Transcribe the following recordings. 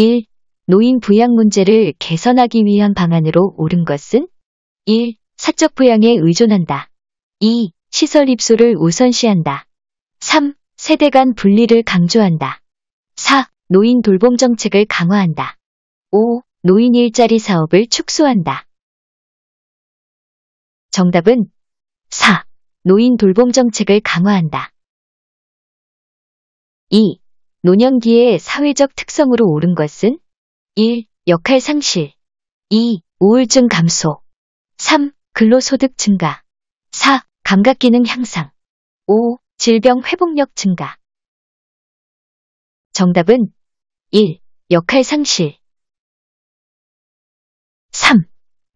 1. 노인 부양 문제를 개선하기 위한 방안으로 옳은 것은 1. 사적 부양에 의존한다. 2. 시설 입소를 우선시한다. 3. 세대 간 분리를 강조한다. 4. 노인 돌봄 정책을 강화한다. 5. 노인 일자리 사업을 축소한다. 정답은 4. 노인 돌봄 정책을 강화한다. 2. 노년기의 사회적 특성으로 오른 것은 1. 역할 상실 2. 우울증 감소 3. 근로소득 증가 4. 감각기능 향상 5. 질병 회복력 증가 정답은 1. 역할 상실 3.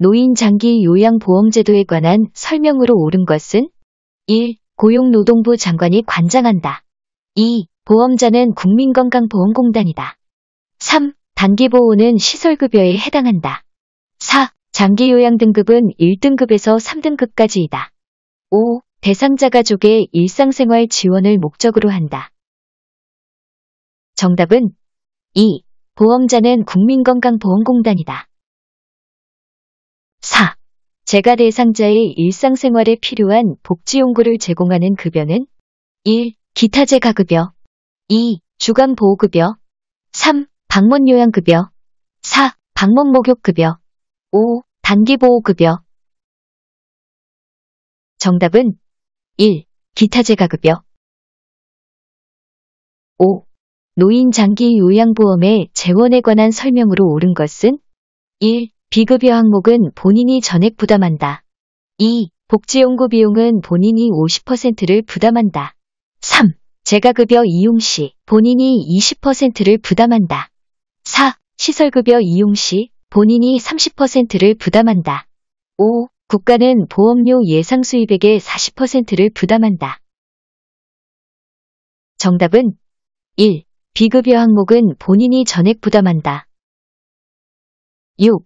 노인 장기 요양보험제도에 관한 설명으로 옳은 것은 1. 고용노동부 장관이 관장한다. 2. 보험자는 국민건강보험공단이다. 3. 단기보호는 시설급여에 해당한다. 4. 장기요양 등급은 1등급에서 3등급까지이다. 5. 대상자 가족의 일상생활 지원을 목적으로 한다. 정답은 2. 보험자는 국민건강보험공단이다. 4. 제가 대상자의 일상생활에 필요한 복지용구를 제공하는 급여는 1. 기타재가급여 2. 주간 보호급여 3. 방문 요양급여 4. 방문 목욕급여 5. 단기 보호급여 정답은 1. 기타재가급여 5. 노인장기요양보험의 재원에 관한 설명으로 옳은 것은 1. 비급여 항목은 본인이 전액 부담한다. 2. 복지연구 비용은 본인이 50%를 부담한다. 3. 재가급여 이용 시 본인이 20%를 부담한다. 4. 시설급여 이용 시 본인이 30%를 부담한다. 5. 국가는 보험료 예상 수입액의 40%를 부담한다. 정답은 1. 비급여 항목은 본인이 전액 부담한다. 6.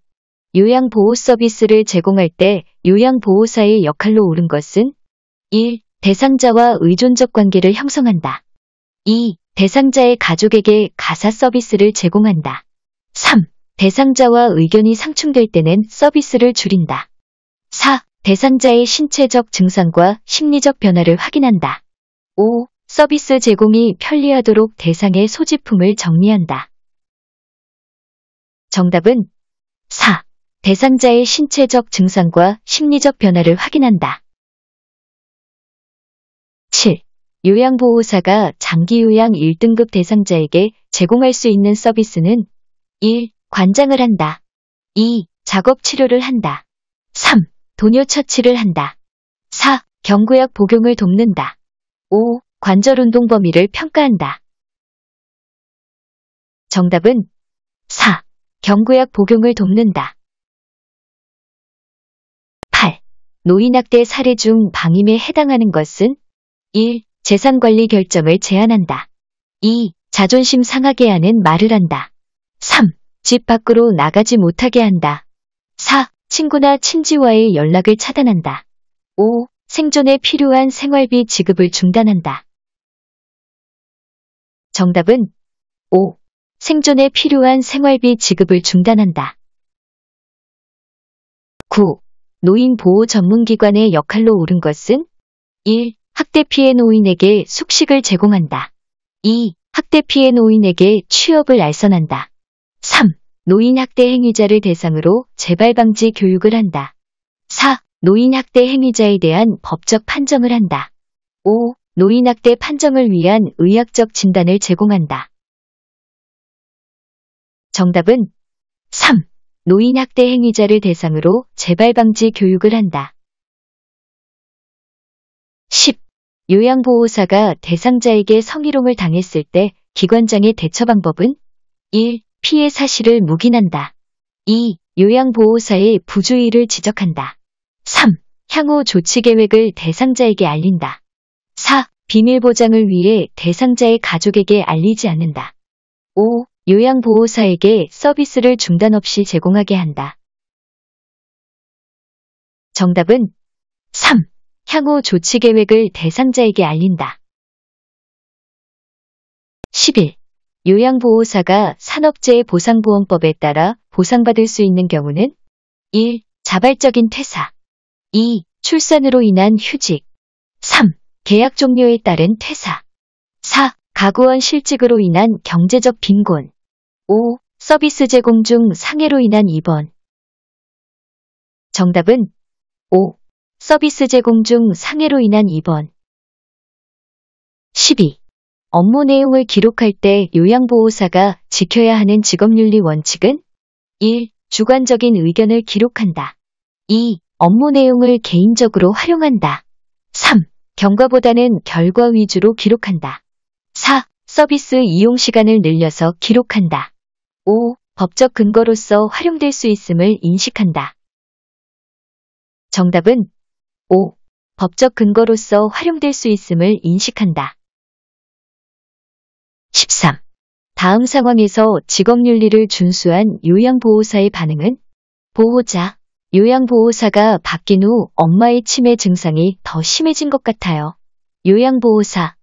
요양보호 서비스를 제공할 때 요양보호사의 역할로 옳은 것은 1. 대상자와 의존적 관계를 형성한다. 2. 대상자의 가족에게 가사 서비스를 제공한다. 3. 대상자와 의견이 상충될 때는 서비스를 줄인다. 4. 대상자의 신체적 증상과 심리적 변화를 확인한다. 5. 서비스 제공이 편리하도록 대상의 소지품을 정리한다. 정답은 4. 대상자의 신체적 증상과 심리적 변화를 확인한다. 7. 요양보호사가 장기요양 1등급 대상자에게 제공할 수 있는 서비스는 1. 관장을 한다. 2. 작업치료를 한다. 3. 도뇨처치를 한다. 4. 경구약 복용을 돕는다. 5. 관절운동 범위를 평가한다. 정답은 4. 경구약 복용을 돕는다. 8. 노인학대 사례 중 방임에 해당하는 것은 1. 재산관리 결정을 제한한다. 2. 자존심 상하게 하는 말을 한다. 3. 집 밖으로 나가지 못하게 한다. 4. 친구나 친지와의 연락을 차단한다. 5. 생존에 필요한 생활비 지급을 중단한다. 정답은 5. 생존에 필요한 생활비 지급을 중단한다. 9. 노인보호 전문기관의 역할로 옳은 것은 1. 학대 피해 노인에게 숙식을 제공한다. 2. 학대 피해 노인에게 취업을 알선한다. 3. 노인 학대 행위자를 대상으로 재발 방지 교육을 한다. 4. 노인 학대 행위자에 대한 법적 판정을 한다. 5. 노인 학대 판정을 위한 의학적 진단을 제공한다. 정답은 3. 노인 학대 행위자를 대상으로 재발 방지 교육을 한다. 10. 요양보호사가 대상자에게 성희롱을 당했을 때 기관장의 대처 방법은 1. 피해 사실을 묵인한다. 2. 요양보호사의 부주의를 지적한다. 3. 향후 조치 계획을 대상자에게 알린다. 4. 비밀보장을 위해 대상자의 가족에게 알리지 않는다. 5. 요양보호사에게 서비스를 중단 없이 제공하게 한다. 정답은 3. 향후 조치 계획을 대상자에게 알린다. 1 0 요양보호사가 산업재해 보상보험법에 따라 보상받을 수 있는 경우는 1. 자발적인 퇴사 2. 출산으로 인한 휴직 3. 계약 종료에 따른 퇴사 4. 가구원 실직으로 인한 경제적 빈곤 5. 서비스 제공 중 상해로 인한 입원 정답은 5. 서비스 제공 중 상해로 인한 입원 12. 업무 내용을 기록할 때 요양보호사가 지켜야 하는 직업윤리 원칙은 1. 주관적인 의견을 기록한다. 2. 업무 내용을 개인적으로 활용한다. 3. 경과보다는 결과 위주로 기록한다. 4. 서비스 이용 시간을 늘려서 기록한다. 5. 법적 근거로서 활용될 수 있음을 인식한다. 정답은 5. 법적 근거로서 활용될 수 있음을 인식한다. 13. 다음 상황에서 직업윤리를 준수한 요양보호사의 반응은 보호자, 요양보호사가 바뀐 후 엄마의 치매 증상이 더 심해진 것 같아요. 요양보호사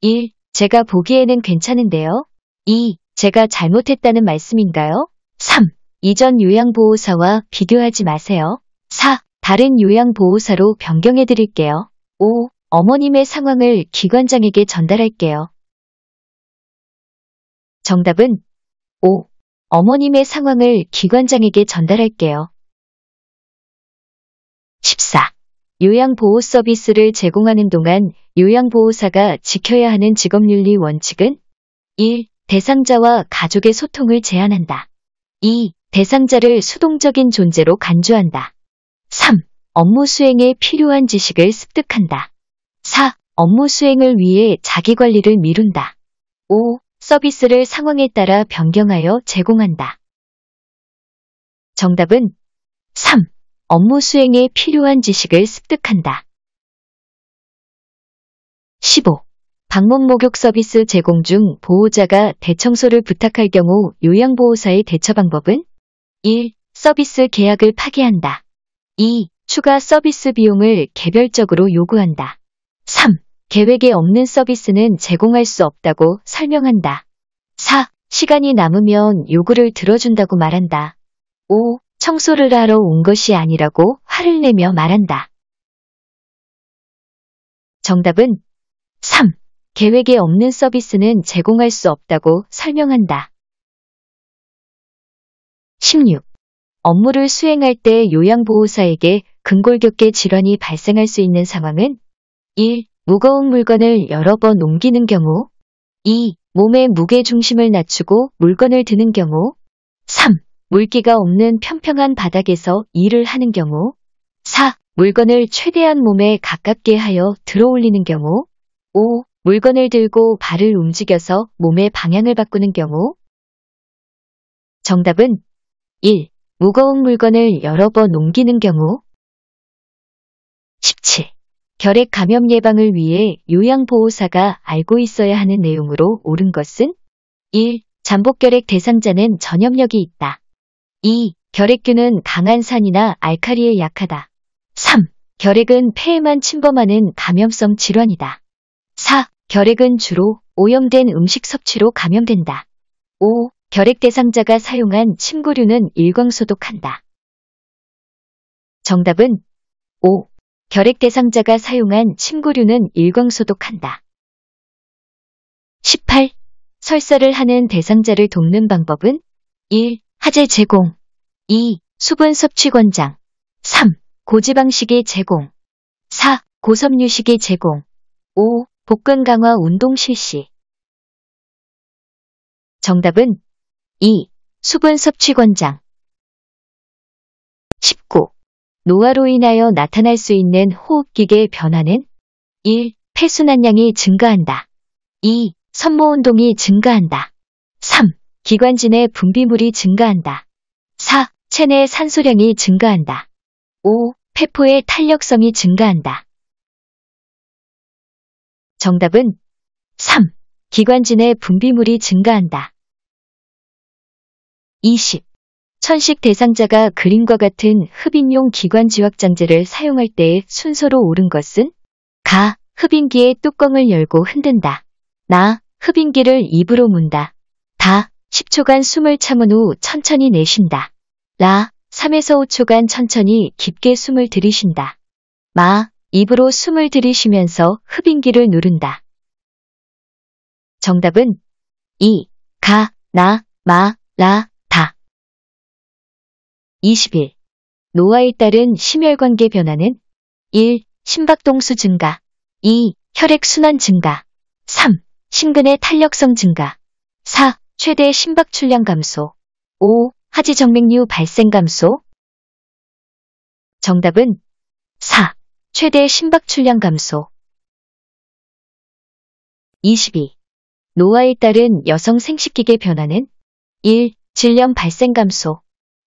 1. 제가 보기에는 괜찮은데요. 2. 제가 잘못했다는 말씀인가요? 3. 이전 요양보호사와 비교하지 마세요. 4. 다른 요양보호사로 변경해드릴게요. 5. 어머님의 상황을 기관장에게 전달할게요. 정답은 5. 어머님의 상황을 기관장에게 전달할게요. 14. 요양보호 서비스를 제공하는 동안 요양보호사가 지켜야 하는 직업윤리 원칙은 1. 대상자와 가족의 소통을 제한한다. 2. 대상자를 수동적인 존재로 간주한다. 3. 업무 수행에 필요한 지식을 습득한다. 4. 업무 수행을 위해 자기관리를 미룬다. 5. 서비스를 상황에 따라 변경하여 제공한다. 정답은 3. 업무 수행에 필요한 지식을 습득한다. 15. 방문 목욕 서비스 제공 중 보호자가 대청소를 부탁할 경우 요양보호사의 대처 방법은 1. 서비스 계약을 파기한다. 2. 추가 서비스 비용을 개별적으로 요구한다. 3. 계획에 없는 서비스는 제공할 수 없다고 설명한다. 4. 시간이 남으면 요구를 들어준다고 말한다. 5. 청소를 하러 온 것이 아니라고 화를 내며 말한다. 정답은 3. 계획에 없는 서비스는 제공할 수 없다고 설명한다. 16. 업무를 수행할 때 요양보호사에게 근골격계 질환이 발생할 수 있는 상황은 1. 무거운 물건을 여러 번 옮기는 경우 2. 몸의 무게중심을 낮추고 물건을 드는 경우 3. 물기가 없는 평평한 바닥에서 일을 하는 경우 4. 물건을 최대한 몸에 가깝게 하여 들어 올리는 경우 5. 물건을 들고 발을 움직여서 몸의 방향을 바꾸는 경우 정답은 1. 무거운 물건을 여러 번 옮기는 경우 17. 결핵 감염 예방을 위해 요양보호사가 알고 있어야 하는 내용으로 옳은 것은 1. 잠복결핵 대상자는 전염력이 있다. 2. 결핵균은 강한 산이나 알카리에 약하다. 3. 결핵은 폐에만 침범하는 감염성 질환이다. 4. 결핵은 주로 오염된 음식 섭취로 감염된다. 5. 결핵 대상자가 사용한 침구류는 일광소독한다. 정답은 5. 결핵 대상자가 사용한 침구류는 일광소독한다. 18. 설사를 하는 대상자를 돕는 방법은 1. 화재 제공 2. 수분 섭취 권장 3. 고지방식의 제공 4. 고섬유식의 제공 5. 복근 강화 운동 실시 정답은 2. 수분 섭취 권장 19. 노화로 인하여 나타날 수 있는 호흡기계 의 변화는 1. 폐순환량이 증가한다. 2. 섬모 운동이 증가한다. 3. 기관진의 분비물이 증가한다. 4. 체내 산소량이 증가한다. 5. 폐포의 탄력성이 증가한다. 정답은 3. 기관진의 분비물이 증가한다. 20. 천식 대상자가 그림과 같은 흡인용 기관지확장제를 사용할 때의 순서로 오른 것은 가, 흡인기의 뚜껑을 열고 흔든다. 나, 흡인기를 입으로 문다. 다, 10초간 숨을 참은 후 천천히 내쉰다. 라, 3에서 5초간 천천히 깊게 숨을 들이쉰다. 마, 입으로 숨을 들이쉬면서 흡인기를 누른다. 정답은 이, 가, 나, 마, 라, 21. 노화에 따른 심혈관계 변화는 1. 심박동수 증가 2. 혈액순환 증가 3. 심근의 탄력성 증가 4. 최대 심박출량 감소 5. 하지정맥류 발생 감소 정답은 4. 최대 심박출량 감소 22. 노화에 따른 여성 생식기계 변화는 1. 질염 발생 감소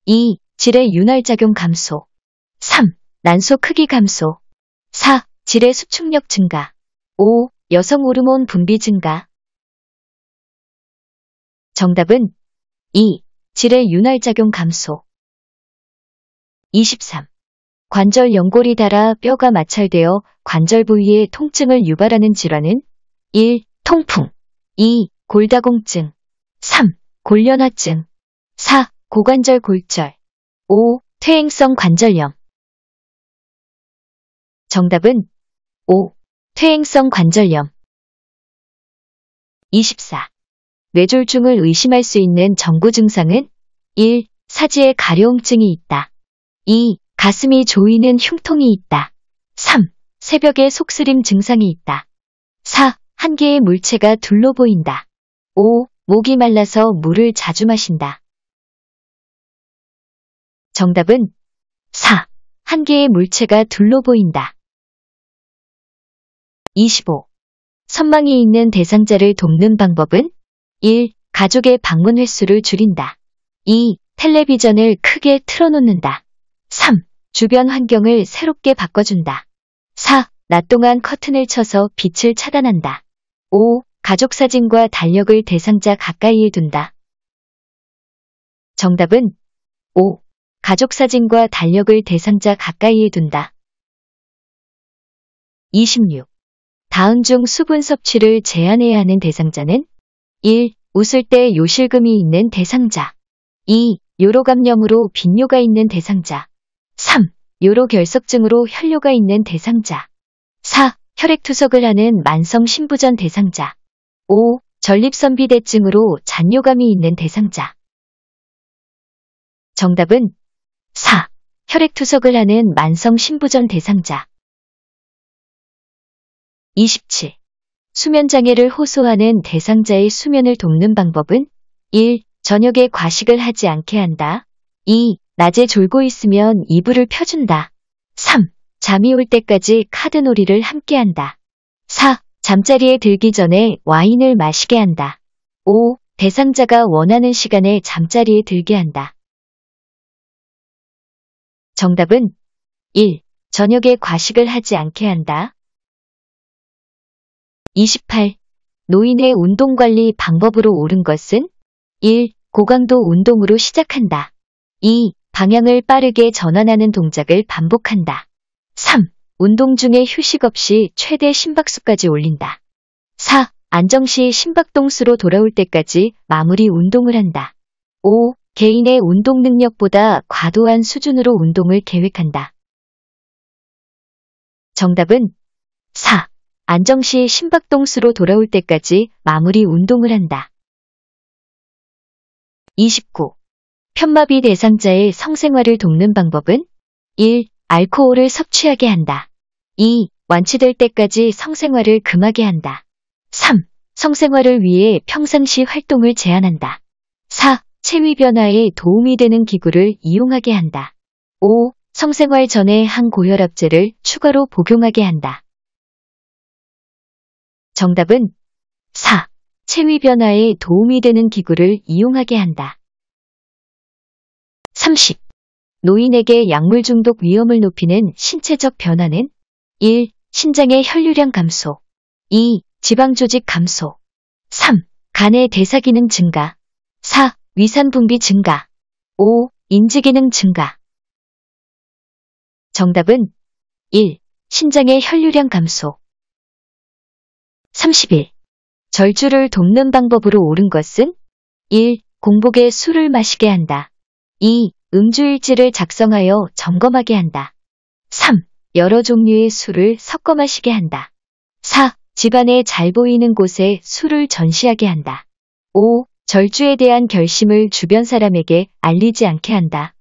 2. 질의 윤활작용 감소 3. 난소 크기 감소 4. 질의 수축력 증가 5. 여성 호르몬 분비 증가 정답은 2. 질의 윤활작용 감소 23. 관절 연골이 닳아 뼈가 마찰되어 관절 부위에 통증을 유발하는 질환은 1. 통풍 2. 골다공증 3. 골련화증 4. 고관절 골절 5. 퇴행성 관절염 정답은 5. 퇴행성 관절염 24. 뇌졸중을 의심할 수 있는 정구 증상은 1. 사지에 가려움증이 있다. 2. 가슴이 조이는 흉통이 있다. 3. 새벽에 속쓰림 증상이 있다. 4. 한 개의 물체가 둘러 보인다. 5. 목이 말라서 물을 자주 마신다. 정답은 4. 한 개의 물체가 둘로 보인다. 25. 선망이 있는 대상자를 돕는 방법은 1. 가족의 방문 횟수를 줄인다. 2. 텔레비전을 크게 틀어놓는다. 3. 주변 환경을 새롭게 바꿔준다. 4. 낮 동안 커튼을 쳐서 빛을 차단한다. 5. 가족 사진과 달력을 대상자 가까이에 둔다. 정답은 5. 가족사진과 달력을 대상자 가까이에 둔다. 26. 다음 중 수분 섭취를 제한해야 하는 대상자는 1. 웃을 때 요실금이 있는 대상자 2. 요로감염으로 빈뇨가 있는 대상자 3. 요로결석증으로 혈뇨가 있는 대상자 4. 혈액투석을 하는 만성 신부전 대상자 5. 전립선비대증으로 잔뇨감이 있는 대상자 정답은 4. 혈액투석을 하는 만성신부전 대상자 27. 수면장애를 호소하는 대상자의 수면을 돕는 방법은 1. 저녁에 과식을 하지 않게 한다. 2. 낮에 졸고 있으면 이불을 펴준다. 3. 잠이 올 때까지 카드놀이를 함께한다. 4. 잠자리에 들기 전에 와인을 마시게 한다. 5. 대상자가 원하는 시간에 잠자리에 들게 한다. 정답은 1. 저녁에 과식을 하지 않게 한다. 28. 노인의 운동관리 방법으로 옳은 것은 1. 고강도 운동으로 시작한다. 2. 방향을 빠르게 전환하는 동작을 반복한다. 3. 운동 중에 휴식 없이 최대 심박수까지 올린다. 4. 안정시 심박동수로 돌아올 때까지 마무리 운동을 한다. 5. 개인의 운동 능력보다 과도한 수준으로 운동을 계획한다. 정답은 4. 안정시 심박동수로 돌아올 때까지 마무리 운동을 한다. 29. 편마비 대상자의 성생활을 돕는 방법은 1. 알코올을 섭취하게 한다. 2. 완치될 때까지 성생활을 금하게 한다. 3. 성생활을 위해 평상시 활동을 제한한다. 체위 변화에 도움이 되는 기구를 이용하게 한다. 5. 성생활 전에 항고혈압제를 추가로 복용하게 한다. 정답은 4. 체위 변화에 도움이 되는 기구를 이용하게 한다. 30. 노인에게 약물 중독 위험을 높이는 신체적 변화는 1. 신장의 혈류량 감소 2. 지방조직 감소 3. 간의 대사기능 증가 4. 위산 분비 증가. 5. 인지 기능 증가. 정답은 1. 신장의 혈류량 감소. 31. 절주를 돕는 방법으로 옳은 것은 1. 공복에 술을 마시게 한다. 2. 음주일지를 작성하여 점검하게 한다. 3. 여러 종류의 술을 섞어 마시게 한다. 4. 집안에 잘 보이는 곳에 술을 전시하게 한다. 5. 절주에 대한 결심을 주변 사람에게 알리지 않게 한다.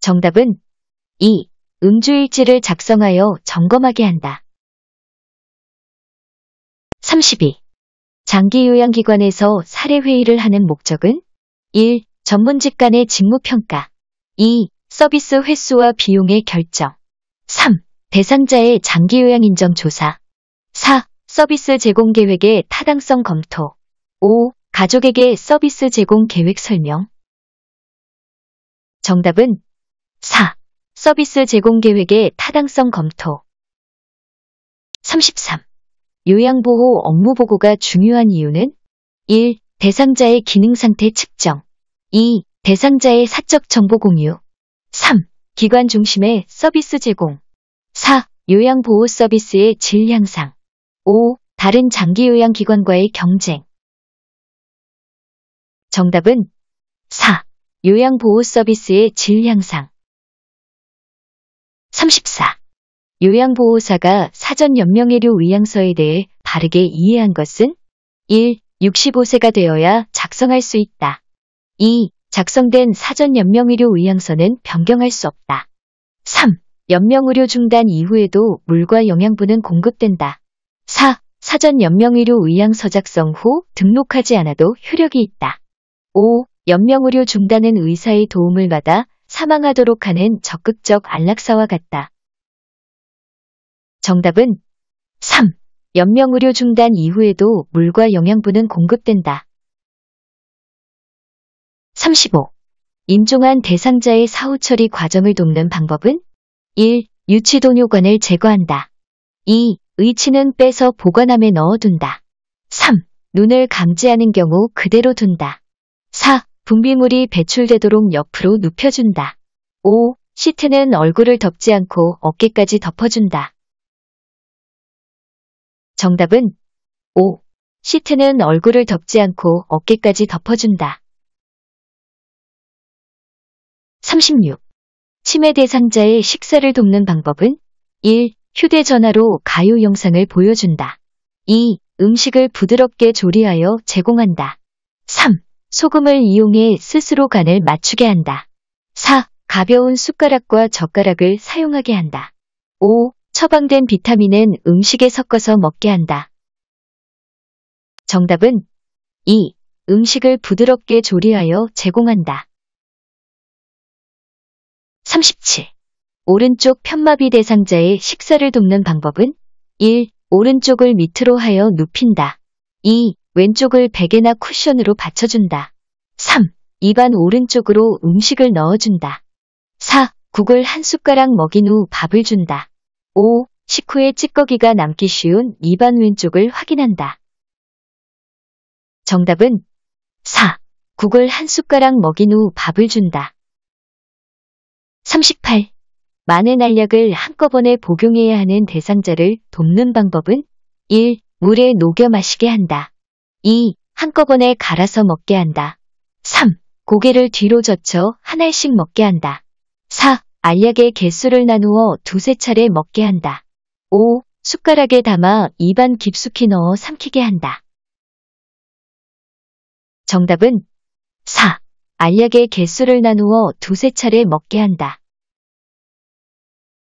정답은 2. 음주일지를 작성하여 점검하게 한다. 32. 장기요양기관에서 사례회의를 하는 목적은 1. 전문직 간의 직무평가 2. 서비스 횟수와 비용의 결정 3. 대상자의 장기요양 인정 조사 4. 서비스 제공 계획의 타당성 검토 5. 가족에게 서비스 제공 계획 설명 정답은 4. 서비스 제공 계획의 타당성 검토 33. 요양보호 업무 보고가 중요한 이유는 1. 대상자의 기능상태 측정 2. 대상자의 사적 정보 공유 3. 기관 중심의 서비스 제공 4. 요양보호 서비스의 질 향상 5. 다른 장기요양기관과의 경쟁 정답은 4. 요양보호 서비스의 질 향상 34. 요양보호사가 사전 연명의료 의향서에 대해 바르게 이해한 것은 1. 65세가 되어야 작성할 수 있다. 2. 작성된 사전 연명의료 의향서는 변경할 수 없다. 3. 연명의료 중단 이후에도 물과 영양분은 공급된다. 4. 사전 연명의료 의향서 작성 후 등록하지 않아도 효력이 있다. 5. 연명의료 중단은 의사의 도움을 받아 사망하도록 하는 적극적 안락사와 같다. 정답은 3. 연명의료 중단 이후에도 물과 영양분은 공급된다. 35. 임종한 대상자의 사후 처리 과정을 돕는 방법은 1. 유치동요관을 제거한다. 2. 의치는 빼서 보관함에 넣어둔다. 3. 눈을 감지하는 경우 그대로 둔다. 4. 분비물이 배출되도록 옆으로 눕혀준다. 5. 시트는 얼굴을 덮지 않고 어깨까지 덮어준다. 정답은 5. 시트는 얼굴을 덮지 않고 어깨까지 덮어준다. 36. 치매 대상자의 식사를 돕는 방법은 1. 휴대전화로 가요 영상을 보여준다. 2. 음식을 부드럽게 조리하여 제공한다. 소금을 이용해 스스로 간을 맞추게 한다. 4. 가벼운 숟가락과 젓가락을 사용하게 한다. 5. 처방된 비타민은 음식에 섞어서 먹게 한다. 정답은 2. 음식을 부드럽게 조리하여 제공한다. 37. 오른쪽 편마비 대상자의 식사를 돕는 방법은 1. 오른쪽을 밑으로 하여 눕힌다. 2. 왼쪽을 베개나 쿠션으로 받쳐준다. 3. 입안 오른쪽으로 음식을 넣어준다. 4. 국을 한 숟가락 먹인 후 밥을 준다. 5. 식후에 찌꺼기가 남기 쉬운 입안 왼쪽을 확인한다. 정답은 4. 국을 한 숟가락 먹인 후 밥을 준다. 38. 많은 알약을 한꺼번에 복용해야 하는 대상자를 돕는 방법은 1. 물에 녹여 마시게 한다. 2. 한꺼번에 갈아서 먹게 한다. 3. 고개를 뒤로 젖혀 하나씩 먹게 한다. 4. 알약의 개수를 나누어 두세 차례 먹게 한다. 5. 숟가락에 담아 입안 깊숙이 넣어 삼키게 한다. 정답은 4. 알약의 개수를 나누어 두세 차례 먹게 한다.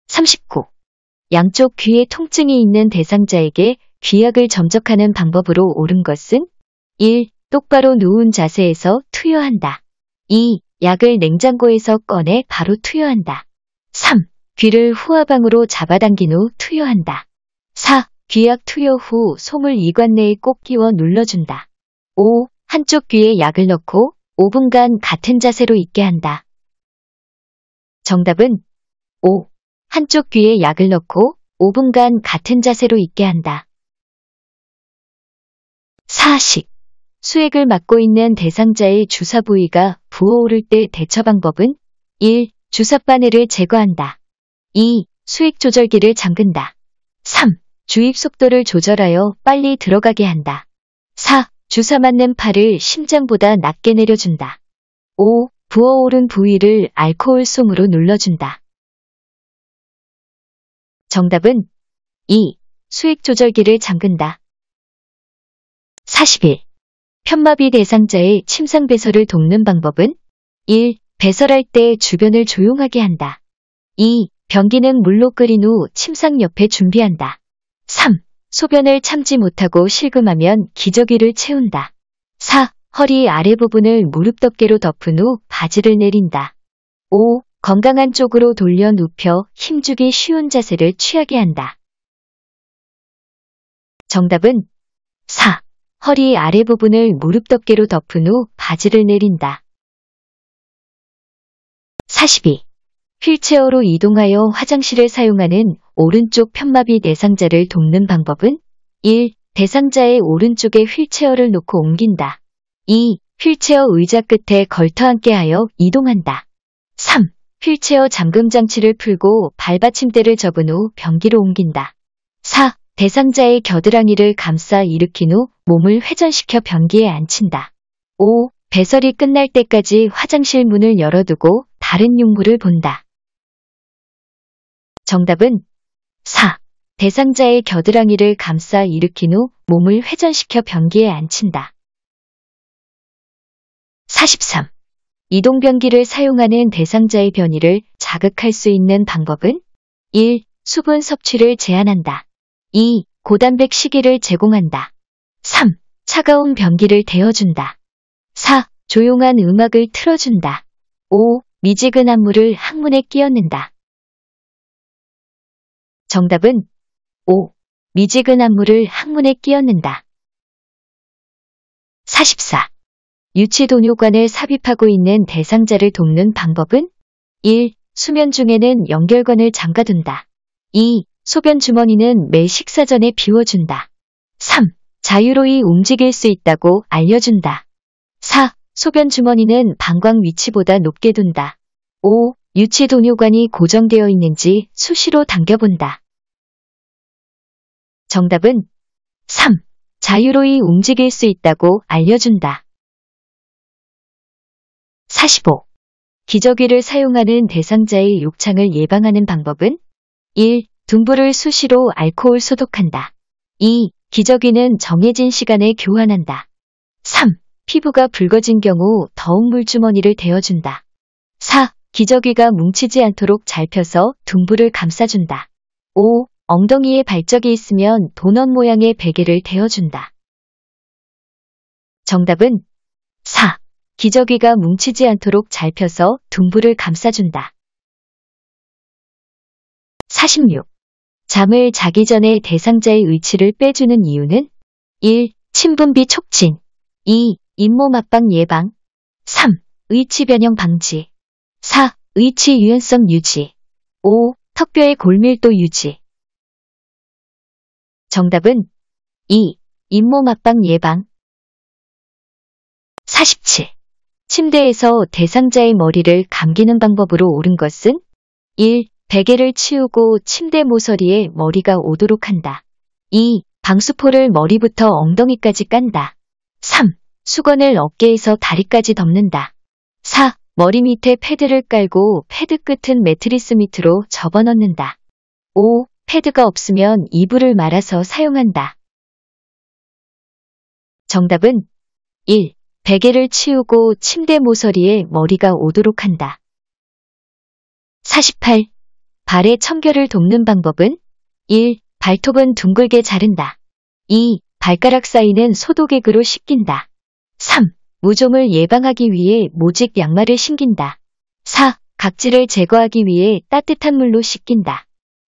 39. 양쪽 귀에 통증이 있는 대상자에게 귀약을 점적하는 방법으로 옳은 것은 1. 똑바로 누운 자세에서 투여한다. 2. 약을 냉장고에서 꺼내 바로 투여한다. 3. 귀를 후화방으로 잡아당긴 후 투여한다. 4. 귀약 투여 후 솜을 이관 내에 꼭 끼워 눌러준다. 5. 한쪽 귀에 약을 넣고 5분간 같은 자세로 있게 한다. 정답은 5. 한쪽 귀에 약을 넣고 5분간 같은 자세로 있게 한다. 사식 수액을 맡고 있는 대상자의 주사 부위가 부어오를 때 대처 방법은 1. 주사 바늘을 제거한다. 2. 수액 조절기를 잠근다. 3. 주입 속도를 조절하여 빨리 들어가게 한다. 4. 주사 맞는 팔을 심장보다 낮게 내려준다. 5. 부어오른 부위를 알코올 솜으로 눌러준다. 정답은 2. 수액 조절기를 잠근다. 40일 편마비 대상자의 침상 배설을 돕는 방법은 1. 배설할 때 주변을 조용하게 한다. 2. 변기는 물로 끓인 후 침상 옆에 준비한다. 3. 소변을 참지 못하고 실금하면 기저귀를 채운다. 4. 허리 아래 부분을 무릎 덮개로 덮은 후 바지를 내린다. 5. 건강한 쪽으로 돌려 눕혀 힘주기 쉬운 자세를 취하게 한다. 정답은 4. 허리 아래 부분을 무릎 덮개로 덮은 후 바지를 내린다. 42. 휠체어로 이동하여 화장실을 사용하는 오른쪽 편마비 대상자를 돕는 방법은 1. 대상자의 오른쪽에 휠체어를 놓고 옮긴다. 2. 휠체어 의자 끝에 걸터앉게 하여 이동한다. 3. 휠체어 잠금 장치를 풀고 발받침대를 접은 후 변기로 옮긴다. 4. 대상자의 겨드랑이를 감싸 일으킨 후 몸을 회전시켜 변기에 앉힌다. 5. 배설이 끝날 때까지 화장실 문을 열어두고 다른 용구를 본다. 정답은 4. 대상자의 겨드랑이를 감싸 일으킨 후 몸을 회전시켜 변기에 앉힌다. 43. 이동 변기를 사용하는 대상자의 변이를 자극할 수 있는 방법은 1. 수분 섭취를 제한한다. 2. 고단백 식이를 제공한다. 3. 차가운 변기를 데워준다. 4. 조용한 음악을 틀어준다. 5. 미지근한 물을 항문에 끼얹는다. 정답은 5. 미지근한 물을 항문에 끼얹는다. 44. 유치동요관을 삽입하고 있는 대상자를 돕는 방법은 1. 수면 중에는 연결관을 잠가둔다. 2. 소변 주머니는 매 식사 전에 비워준다. 3. 자유로이 움직일 수 있다고 알려준다. 4. 소변 주머니는 방광 위치보다 높게 둔다. 5. 유치 동요관이 고정되어 있는지 수시로 당겨본다. 정답은 3. 자유로이 움직일 수 있다고 알려준다. 45. 기저귀를 사용하는 대상자의 욕창을 예방하는 방법은 1. dum불을 수시로 알코올 소독한다. 2. 기저귀는 정해진 시간에 교환한다. 3. 피부가 붉어진 경우 더욱 물주머니를 데워준다 4. 기저귀가 뭉치지 않도록 잘 펴서 둥부를 감싸준다. 5. 엉덩이에 발적이 있으면 도넛 모양의 베개를 데워준다 정답은 4. 기저귀가 뭉치지 않도록 잘 펴서 둥부를 감싸준다. 46. 잠을 자기 전에 대상자의 의치를 빼주는 이유는 1. 친분비 촉진 2. 잇몸 압박 예방 3. 의치 변형 방지 4. 의치 유연성 유지 5. 턱뼈의 골밀도 유지 정답은 2. 잇몸 압박 예방 47. 침대에서 대상자의 머리를 감기는 방법으로 옳은 것은 1. 베개를 치우고 침대 모서리에 머리가 오도록 한다. 2. 방수포를 머리부터 엉덩이까지 깐다. 3. 수건을 어깨에서 다리까지 덮는다. 4. 머리 밑에 패드를 깔고 패드 끝은 매트리스 밑으로 접어넣는다. 5. 패드가 없으면 이불을 말아서 사용한다. 정답은 1. 베개를 치우고 침대 모서리에 머리가 오도록 한다. 48. 발의 청결을 돕는 방법은 1. 발톱은 둥글게 자른다. 2. 발가락 사이는 소독액으로 씻긴다. 3. 무좀을 예방하기 위해 모직 양말을 신긴다. 4. 각질을 제거하기 위해 따뜻한 물로 씻긴다.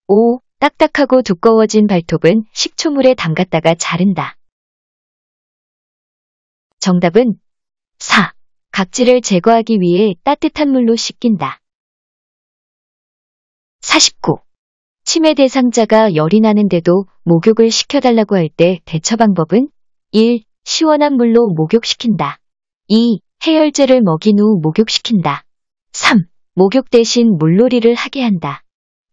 5. 딱딱하고 두꺼워진 발톱은 식초물에 담갔다가 자른다. 정답은 4. 각질을 제거하기 위해 따뜻한 물로 씻긴다. 49. 치매 대상자가 열이 나는데도 목욕을 시켜달라고 할 때 대처 방법은 1. 시원한 물로 목욕시킨다. 2. 해열제를 먹인 후 목욕시킨다. 3. 목욕 대신 물놀이를 하게 한다.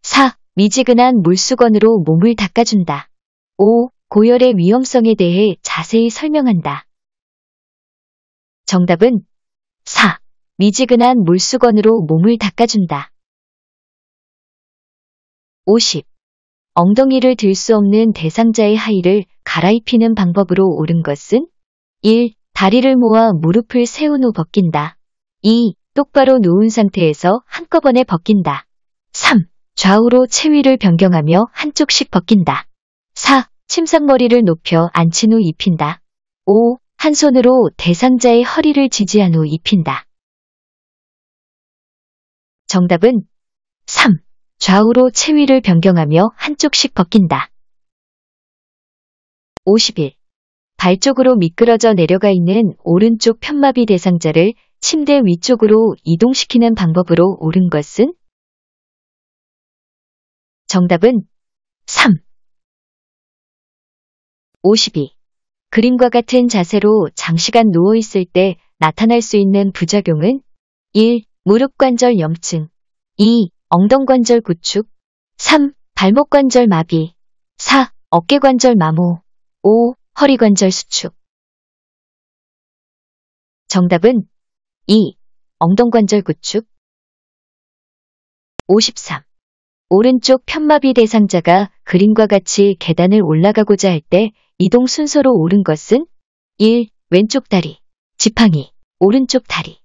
4. 미지근한 물수건으로 몸을 닦아준다. 5. 고열의 위험성에 대해 자세히 설명한다. 정답은 4. 미지근한 물수건으로 몸을 닦아준다. 50. 엉덩이를 들 수 없는 대상자의 하의를 갈아입히는 방법으로 옳은 것은 1. 다리를 모아 무릎을 세운 후 벗긴다. 2. 똑바로 누운 상태에서 한꺼번에 벗긴다. 3. 좌우로 체위를 변경하며 한쪽씩 벗긴다. 4. 침상머리를 높여 앉힌 후 입힌다. 5. 한 손으로 대상자의 허리를 지지한 후 입힌다. 정답은 3. 좌우로 체위를 변경하며 한쪽씩 벗긴다. 51. 발 쪽으로 미끄러져 내려가 있는 오른쪽 편마비 대상자를 침대 위쪽으로 이동시키는 방법으로 옳은 것은? 정답은 3. 52. 그림과 같은 자세로 장시간 누워있을 때 나타날 수 있는 부작용은 1. 무릎관절 염증 2. 엉덩관절 구축 3. 발목관절 마비 4. 어깨관절 마모 5. 허리관절 수축 정답은 2. 엉덩관절 구축 53. 오른쪽 편마비 대상자가 그림과 같이 계단을 올라가고자 할 때 이동 순서로 오른 것은 1. 왼쪽 다리, 지팡이, 오른쪽 다리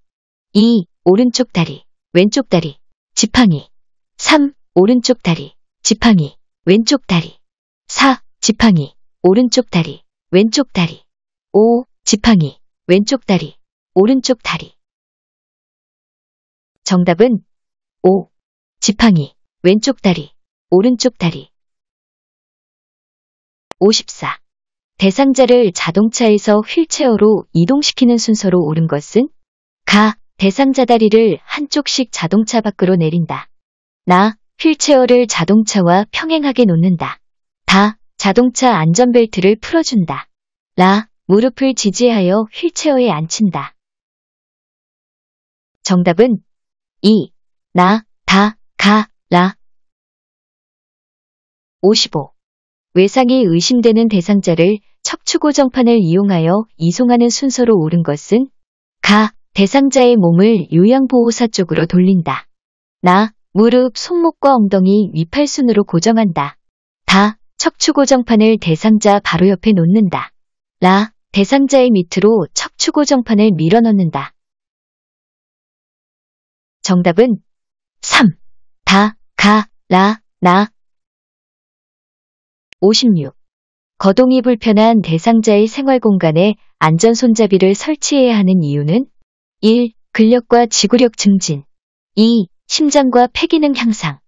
2. 오른쪽 다리, 왼쪽 다리, 지팡이 3. 오른쪽 다리, 지팡이, 왼쪽 다리. 4. 지팡이, 오른쪽 다리, 왼쪽 다리. 5. 지팡이, 왼쪽 다리, 오른쪽 다리. 정답은 5. 지팡이, 왼쪽 다리, 오른쪽 다리. 54. 대상자를 자동차에서 휠체어로 이동시키는 순서로 옳은 것은 가, 대상자 다리를 한쪽씩 자동차 밖으로 내린다. 나 휠체어를 자동차와 평행하게 놓는다. 다 자동차 안전벨트를 풀어준다. 라 무릎을 지지하여 휠체어에 앉힌다. 정답은 2. 나, 다, 가, 라 55. 외상이 의심되는 대상자를 척추고정판을 이용하여 이송하는 순서로 옳은 것은 가, 대상자의 몸을 요양보호사 쪽으로 돌린다. 나, 무릎, 손목과 엉덩이 위팔순으로 고정한다. 다, 척추 고정판을 대상자 바로 옆에 놓는다. 라, 대상자의 밑으로 척추 고정판을 밀어넣는다. 정답은 3. 다, 가, 라, 나. 56. 거동이 불편한 대상자의 생활 공간에 안전 손잡이를 설치해야 하는 이유는 1. 근력과 지구력 증진 2. 심장과 폐기능 향상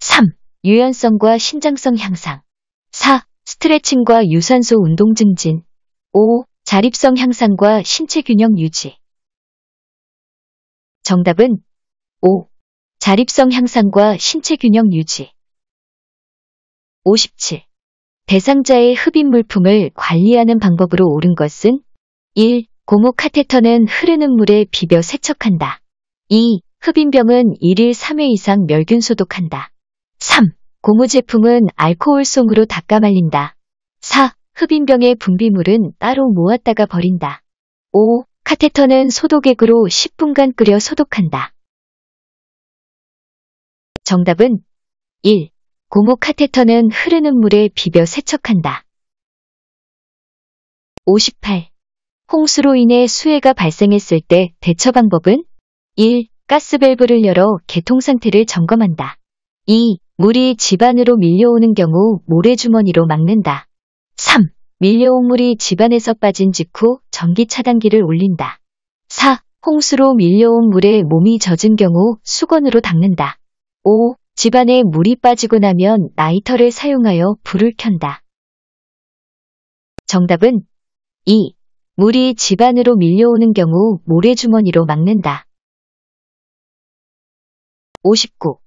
3. 유연성과 신장성 향상 4. 스트레칭과 유산소 운동 증진 5. 자립성 향상과 신체 균형 유지 정답은 5. 자립성 향상과 신체 균형 유지 57. 대상자의 흡입 물품을 관리하는 방법으로 옳은 것은 1. 고무 카테터는 흐르는 물에 비벼 세척한다. 2. 흡인병은 1일 3회 이상 멸균 소독한다. 3. 고무제품은 알코올송으로 닦아 말린다. 4. 흡인병의 분비물은 따로 모았다가 버린다. 5. 카테터는 소독액으로 10분간 끓여 소독한다. 정답은 1. 고무 카테터는 흐르는 물에 비벼 세척한다. 58. 홍수로 인해 수해가 발생했을 때 대처 방법은 1. 가스밸브를 열어 개통 상태를 점검한다. 2. 물이 집안으로 밀려오는 경우 모래주머니로 막는다. 3. 밀려온 물이 집안에서 빠진 직후 전기 차단기를 올린다. 4. 홍수로 밀려온 물에 몸이 젖은 경우 수건으로 닦는다. 5. 집안에 물이 빠지고 나면 라이터를 사용하여 불을 켠다. 정답은 2. 물이 집안으로 밀려오는 경우 모래주머니로 막는다. 59.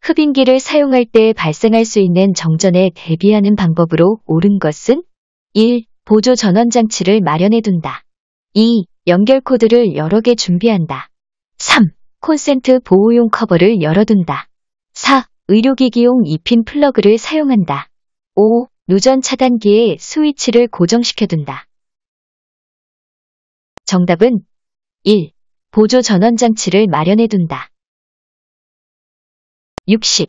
흡인기를 사용할 때 발생할 수 있는 정전에 대비하는 방법으로 옳은 것은 1. 보조 전원 장치를 마련해 둔다. 2. 연결 코드를 여러 개 준비한다. 3. 콘센트 보호용 커버를 열어둔다. 4. 의료기기용 2핀 플러그를 사용한다. 5. 누전 차단기에 스위치를 고정시켜둔다. 정답은 1. 보조 전원 장치를 마련해 둔다. 60.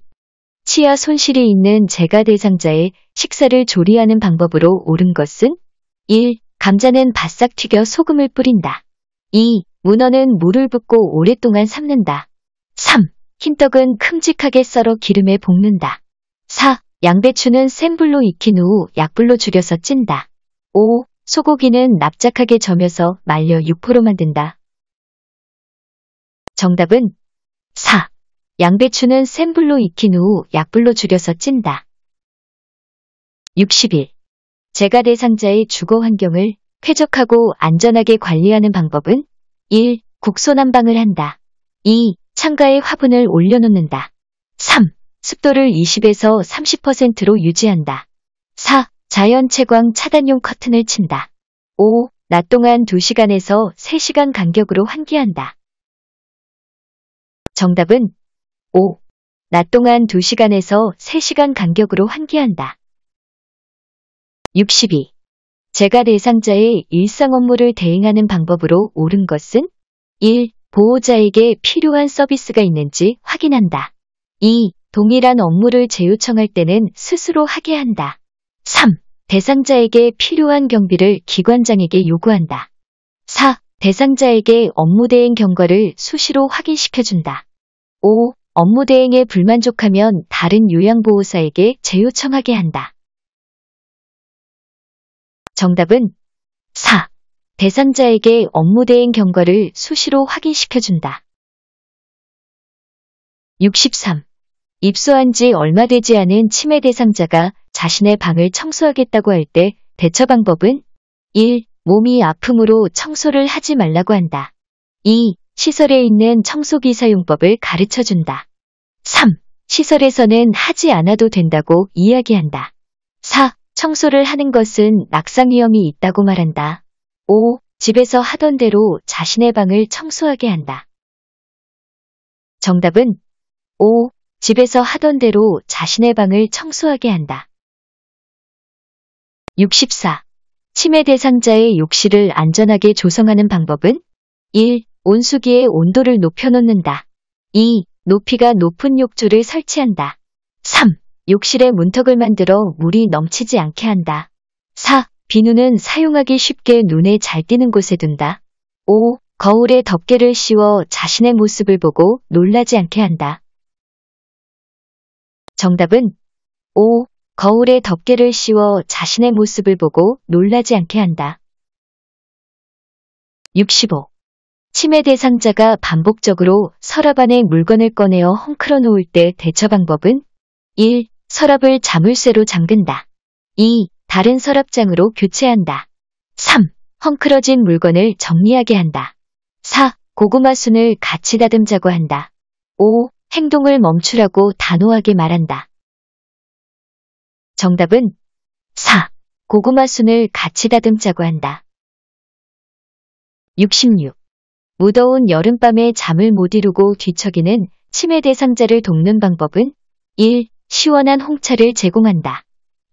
치아 손실이 있는 제가 대상자의 식사를 조리하는 방법으로 옳은 것은 1. 감자는 바싹 튀겨 소금을 뿌린다. 2. 문어는 물을 붓고 오랫동안 삶는다. 3. 흰떡은 큼직하게 썰어 기름에 볶는다. 4. 양배추는 센 불로 익힌 후 약불로 줄여서 찐다. 5. 소고기는 납작하게 점여서 말려 육포로 만든다. 정답은 양배추는 센 불로 익힌 후 약불로 줄여서 찐다. 60일. 제가 대상자의 주거 환경을 쾌적하고 안전하게 관리하는 방법은 1. 국소난방을 한다. 2. 창가에 화분을 올려놓는다. 3. 습도를 20에서 30%로 유지한다. 4. 자연 채광 차단용 커튼을 친다. 5. 낮 동안 2시간에서 3시간 간격으로 환기한다. 정답은 5. 낮 동안 2시간에서 3시간 간격으로 환기한다. 62. 제가 대상자의 일상 업무를 대행하는 방법으로 옳은 것은 1. 보호자에게 필요한 서비스가 있는지 확인한다. 2. 동일한 업무를 재요청할 때는 스스로 하게 한다. 3. 대상자에게 필요한 경비를 기관장에게 요구한다. 4. 대상자에게 업무 대행 경과를 수시로 확인시켜준다. 5. 업무 대행에 불만족하면 다른 요양보호사에게 재요청하게 한다. 정답은 4. 대상자에게 업무 대행 경과를 수시로 확인시켜준다. 63. 입소한 지 얼마 되지 않은 치매 대상자가 자신의 방을 청소하겠다고 할 때 대처 방법은 1. 몸이 아픔으로 청소를 하지 말라고 한다. 2. 시설에 있는 청소기 사용법을 가르쳐준다. 3. 시설에서는 하지 않아도 된다고 이야기한다. 4. 청소를 하는 것은 낙상 위험이 있다고 말한다. 5. 집에서 하던 대로 자신의 방을 청소하게 한다. 정답은 5. 집에서 하던 대로 자신의 방을 청소하게 한다. 64. 치매 대상자의 욕실을 안전하게 조성하는 방법은 1. 온수기의 온도를 높여놓는다. 2. 높이가 높은 욕조를 설치한다. 3. 욕실에 문턱을 만들어 물이 넘치지 않게 한다. 4. 비누는 사용하기 쉽게 눈에 잘 띄는 곳에 둔다. 5. 거울에 덮개를 씌워 자신의 모습을 보고 놀라지 않게 한다. 정답은 5. 거울에 덮개를 씌워 자신의 모습을 보고 놀라지 않게 한다. 65. 치매 대상자가 반복적으로 서랍 안에 물건을 꺼내어 헝클어 놓을 때 대처 방법은 1. 서랍을 자물쇠로 잠근다. 2. 다른 서랍장으로 교체한다. 3. 헝클어진 물건을 정리하게 한다. 4. 고구마 순을 같이 다듬자고 한다. 5. 행동을 멈추라고 단호하게 말한다. 정답은 4. 고구마 순을 같이 다듬자고 한다. 66. 무더운 여름밤에 잠을 못 이루고 뒤척이는 치매 대상자를 돕는 방법은 1. 시원한 홍차를 제공한다.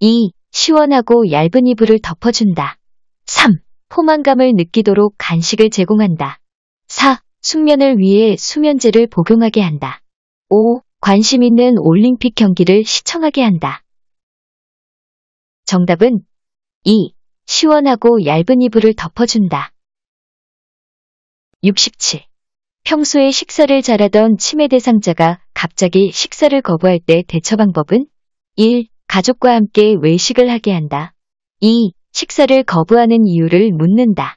2. 시원하고 얇은 이불을 덮어준다. 3. 포만감을 느끼도록 간식을 제공한다. 4. 숙면을 위해 수면제를 복용하게 한다. 5. 관심 있는 올림픽 경기를 시청하게 한다. 정답은 2. 시원하고 얇은 이불을 덮어준다. 67. 평소에 식사를 잘하던 치매 대상자가 갑자기 식사를 거부할 때 대처 방법은 1. 가족과 함께 외식을 하게 한다. 2. 식사를 거부하는 이유를 묻는다.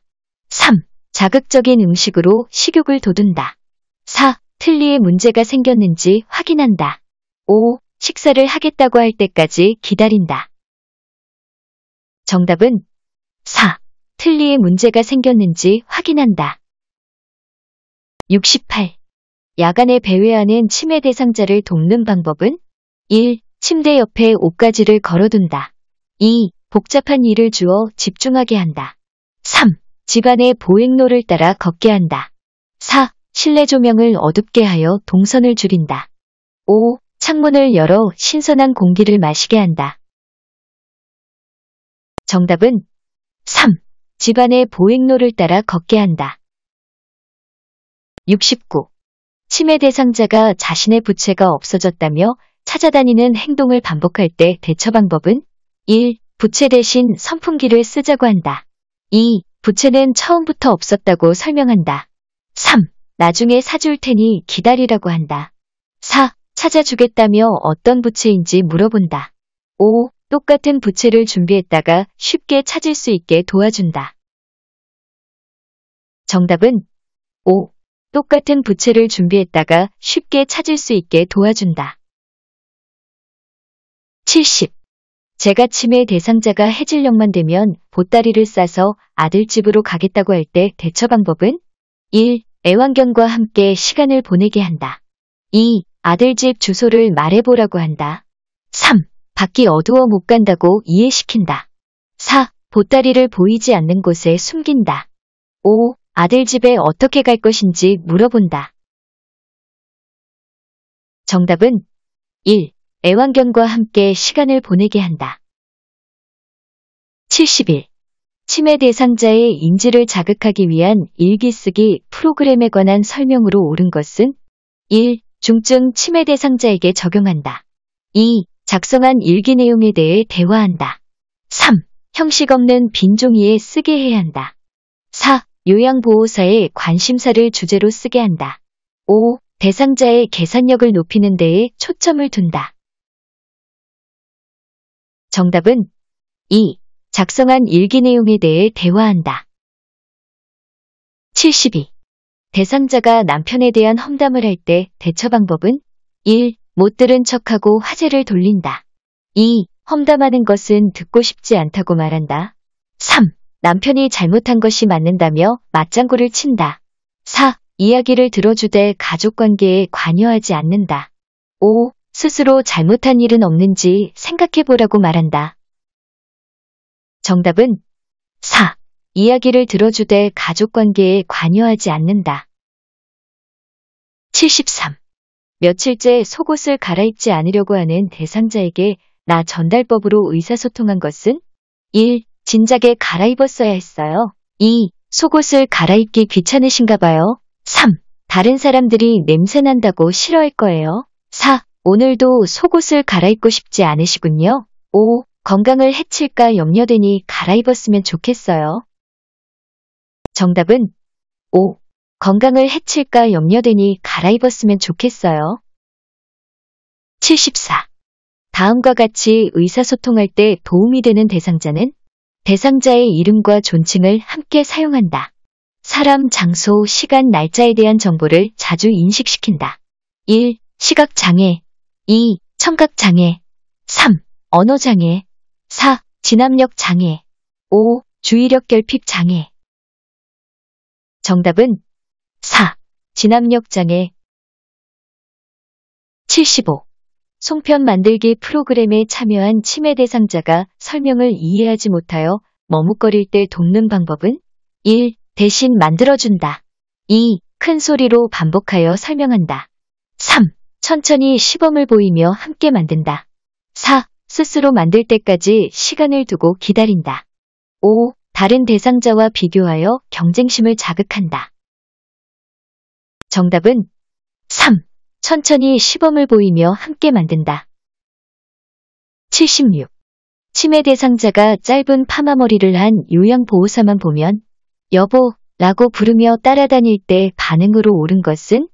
3. 자극적인 음식으로 식욕을 돋운다. 4. 틀니에 문제가 생겼는지 확인한다. 5. 식사를 하겠다고 할 때까지 기다린다. 정답은 4. 틀니에 문제가 생겼는지 확인한다. 68. 야간에 배회하는 치매 대상자를 돕는 방법은 1. 침대 옆에 옷가지를 걸어둔다. 2. 복잡한 일을 주어 집중하게 한다. 3. 집안의 보행로를 따라 걷게 한다. 4. 실내 조명을 어둡게 하여 동선을 줄인다. 5. 창문을 열어 신선한 공기를 마시게 한다. 정답은 3. 집안의 보행로를 따라 걷게 한다. 69. 치매 대상자가 자신의 부채가 없어졌다며 찾아다니는 행동을 반복할 때 대처 방법은 1. 부채 대신 선풍기를 쓰자고 한다. 2. 부채는 처음부터 없었다고 설명한다. 3. 나중에 사줄 테니 기다리라고 한다. 4. 찾아주겠다며 어떤 부채인지 물어본다. 5. 똑같은 부채를 준비했다가 쉽게 찾을 수 있게 도와준다. 정답은 5. 똑같은 부채를 준비했다가 쉽게 찾을 수 있게 도와준다. 70. 제가 치매 대상자가 해질녘만 되면 보따리를 싸서 아들 집으로 가겠다고 할 때 대처 방법은 1. 애완견과 함께 시간을 보내게 한다. 2. 아들 집 주소를 말해보라고 한다. 3. 밖이 어두워 못 간다고 이해시킨다. 4. 보따리를 보이지 않는 곳에 숨긴다. 5. 아들 집에 어떻게 갈 것인지 물어본다. 정답은 1. 애완견과 함께 시간을 보내게 한다. 71. 치매 대상자의 인지를 자극하기 위한 일기 쓰기 프로그램에 관한 설명으로 옳은 것은 1. 중증 치매 대상자에게 적용한다. 2. 작성한 일기 내용에 대해 대화한다. 3. 형식 없는 빈 종이에 쓰게 해야 한다. 4. 요양보호사의 관심사를 주제로 쓰게 한다. 5. 대상자의 계산력을 높이는 데에 초점을 둔다. 정답은 2. 작성한 일기 내용에 대해 대화한다. 72. 대상자가 남편에 대한 험담을 할 때 대처 방법은 1. 못 들은 척하고 화제를 돌린다. 2. 험담하는 것은 듣고 싶지 않다고 말한다. 3. 남편이 잘못한 것이 맞는다며 맞장구를 친다. 4. 이야기를 들어주되 가족관계에 관여하지 않는다. 5. 스스로 잘못한 일은 없는지 생각해보라고 말한다. 정답은 4. 이야기를 들어주되 가족관계에 관여하지 않는다. 73. 며칠째 속옷을 갈아입지 않으려고 하는 대상자에게 나 전달법으로 의사소통한 것은 1. 진작에 갈아입었어야 했어요. 2. 속옷을 갈아입기 귀찮으신가 봐요. 3. 다른 사람들이 냄새난다고 싫어할 거예요. 4. 오늘도 속옷을 갈아입고 싶지 않으시군요. 5. 건강을 해칠까 염려되니 갈아입었으면 좋겠어요. 정답은 5. 건강을 해칠까 염려되니 갈아입었으면 좋겠어요. 74. 다음과 같이 의사소통할 때 도움이 되는 대상자는 대상자의 이름과 존칭을 함께 사용한다. 사람, 장소, 시간, 날짜에 대한 정보를 자주 인식시킨다. 1. 시각장애 2. 청각장애 3. 언어장애 4. 진압력장애 5. 주의력결핍장애 정답은 4. 진압력장애 75. 송편 만들기 프로그램에 참여한 치매 대상자가 설명을 이해하지 못하여 머뭇거릴 때 돕는 방법은 1. 대신 만들어준다. 2. 큰 소리로 반복하여 설명한다. 3. 천천히 시범을 보이며 함께 만든다. 4. 스스로 만들 때까지 시간을 두고 기다린다. 5. 다른 대상자와 비교하여 경쟁심을 자극한다. 정답은 천천히 시범을 보이며 함께 만든다. 76. 치매 대상자가 짧은 파마머리를 한 요양보호사만 보면 여보 라고 부르며 따라다닐 때 반응으로 옳은 것은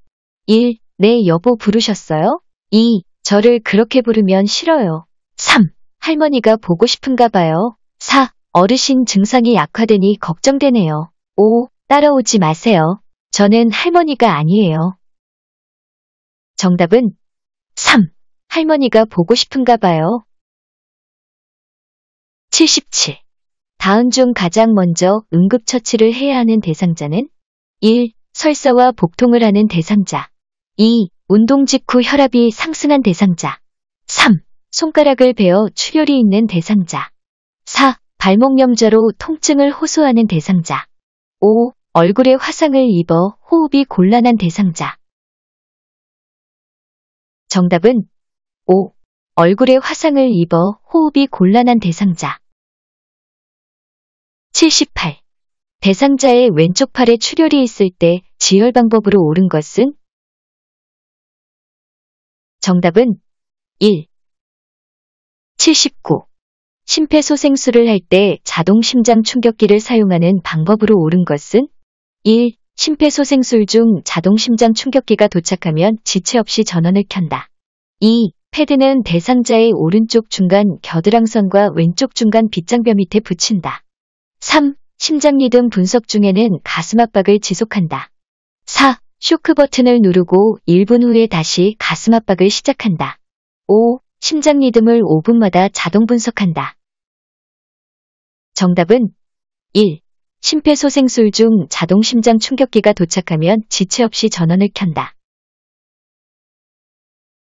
1. 네 여보 부르셨어요? 2. 저를 그렇게 부르면 싫어요. 3. 할머니가 보고 싶은가 봐요. 4. 어르신 증상이 약화되니 걱정되네요. 5. 따라오지 마세요. 저는 할머니가 아니에요. 정답은 3. 할머니가 보고 싶은가 봐요. 77. 다음 중 가장 먼저 응급처치를 해야 하는 대상자는 1. 설사와 복통을 하는 대상자 2. 운동 직후 혈압이 상승한 대상자 3. 손가락을 베어 출혈이 있는 대상자 4. 발목 염자로 통증을 호소하는 대상자 5. 얼굴에 화상을 입어 호흡이 곤란한 대상자 정답은 5. 얼굴에 화상을 입어 호흡이 곤란한 대상자 78. 대상자의 왼쪽 팔에 출혈이 있을 때 지혈 방법으로 옳은 것은? 정답은 1. 79. 심폐소생술을 할 때 자동 심장 충격기를 사용하는 방법으로 옳은 것은? 1. 심폐소생술 중 자동심장 충격기가 도착하면 지체 없이 전원을 켠다. 2. 패드는 대상자의 오른쪽 중간 겨드랑선과 왼쪽 중간 빗장뼈 밑에 붙인다. 3. 심장 리듬 분석 중에는 가슴 압박을 지속한다. 4. 쇼크 버튼을 누르고 1분 후에 다시 가슴 압박을 시작한다. 5. 심장 리듬을 5분마다 자동 분석한다. 정답은 1. 심폐소생술 중 자동 심장 충격기가 도착하면 지체 없이 전원을 켠다.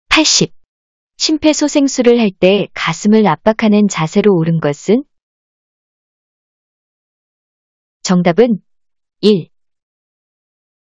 80. 심폐소생술을 할 때 가슴을 압박하는 자세로 옳은 것은? 정답은 1.